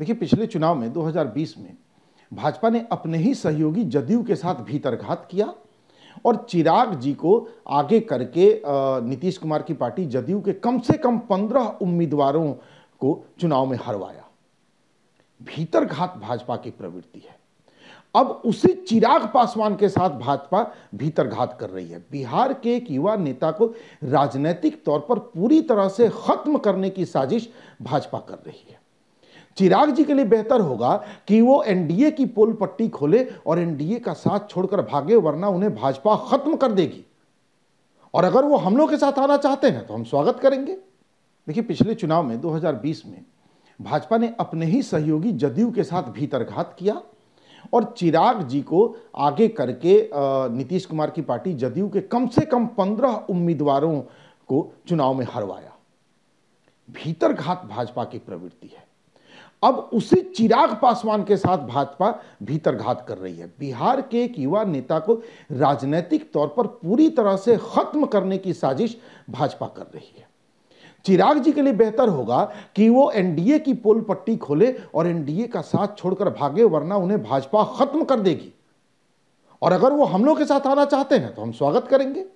देखिए पिछले चुनाव में 2020 में भाजपा ने अपने ही सहयोगी जदयू के साथ भीतरघात किया और चिराग जी को आगे करके नीतीश कुमार की पार्टी जदयू के कम से कम पंद्रह उम्मीदवारों को चुनाव में हरवाया भीतरघात भाजपा की प्रवृत्ति है अब उसी चिराग पासवान के साथ भाजपा भीतरघात कर रही है बिहार के एक युवा नेता को राजनीतिक तौर पर पूरी तरह से खत्म करने की साजिश भाजपा कर रही है चिराग जी के लिए बेहतर होगा कि वो एनडीए की पोल पट्टी खोले और एनडीए का साथ छोड़कर भागे वरना उन्हें भाजपा खत्म कर देगी और अगर वो हम लोग के साथ आना चाहते हैं तो हम स्वागत करेंगे देखिए पिछले चुनाव में 2020 में भाजपा ने अपने ही सहयोगी जदयू के साथ भीतरघात किया और चिराग जी को आगे करके नीतीश कुमार की पार्टी जदयू के कम से कम पंद्रह उम्मीदवारों को चुनाव में हरवाया भीतरघात भाजपा की प्रवृत्ति है अब उसी चिराग पासवान के साथ भाजपा भीतरघात कर रही है बिहार के एक युवा नेता को राजनीतिक तौर पर पूरी तरह से खत्म करने की साजिश भाजपा कर रही है चिराग जी के लिए बेहतर होगा कि वो एनडीए की पोल पट्टी खोले और एनडीए का साथ छोड़कर भागे वरना उन्हें भाजपा खत्म कर देगी और अगर वो हम लोग के साथ आना चाहते हैं तो हम स्वागत करेंगे